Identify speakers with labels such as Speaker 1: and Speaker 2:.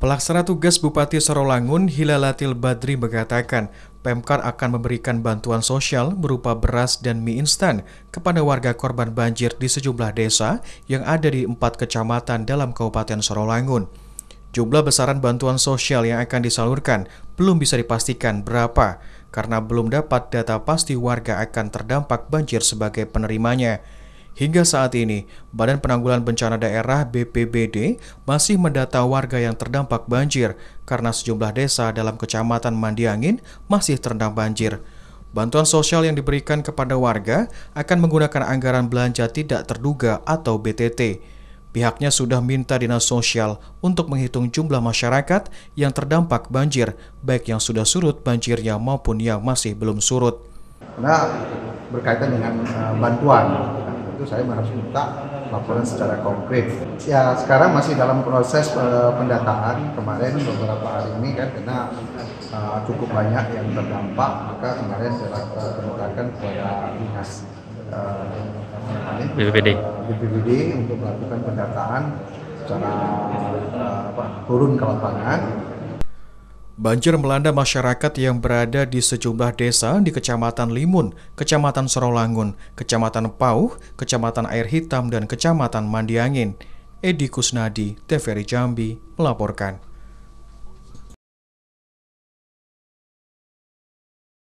Speaker 1: Pelaksana tugas Bupati Sorolangun Hilalatil Badri mengatakan Pemkar akan memberikan bantuan sosial berupa beras dan mie instan kepada warga korban banjir di sejumlah desa yang ada di empat kecamatan dalam Kabupaten Sorolangun. Jumlah besaran bantuan sosial yang akan disalurkan belum bisa dipastikan berapa karena belum dapat data pasti warga akan terdampak banjir sebagai penerimanya. Hingga saat ini, Badan Penanggulangan Bencana Daerah BPBD masih mendata warga yang terdampak banjir karena sejumlah desa dalam Kecamatan Mandiangin masih terendam banjir. Bantuan sosial yang diberikan kepada warga akan menggunakan anggaran belanja tidak terduga atau BTT. Pihaknya sudah minta Dinas Sosial untuk menghitung jumlah masyarakat yang terdampak banjir, baik yang sudah surut banjirnya maupun yang masih belum surut.
Speaker 2: Nah, berkaitan dengan uh, bantuan itu saya harus minta laporan secara konkret. Ya sekarang masih dalam proses eh, pendataan kemarin beberapa hari ini kan karena uh, cukup banyak yang terdampak maka kemarin saya uh, kepada dinas uh, eh, BPBD. Uh, untuk melakukan pendataan secara uh, apa, turun ke lapangan
Speaker 1: Banjir melanda masyarakat yang berada di sejumlah desa di Kecamatan Limun, Kecamatan Sorolangun, Kecamatan Pauh, Kecamatan Air Hitam, dan Kecamatan Mandiangin. Edi Kusnadi, TVRI Jambi, melaporkan.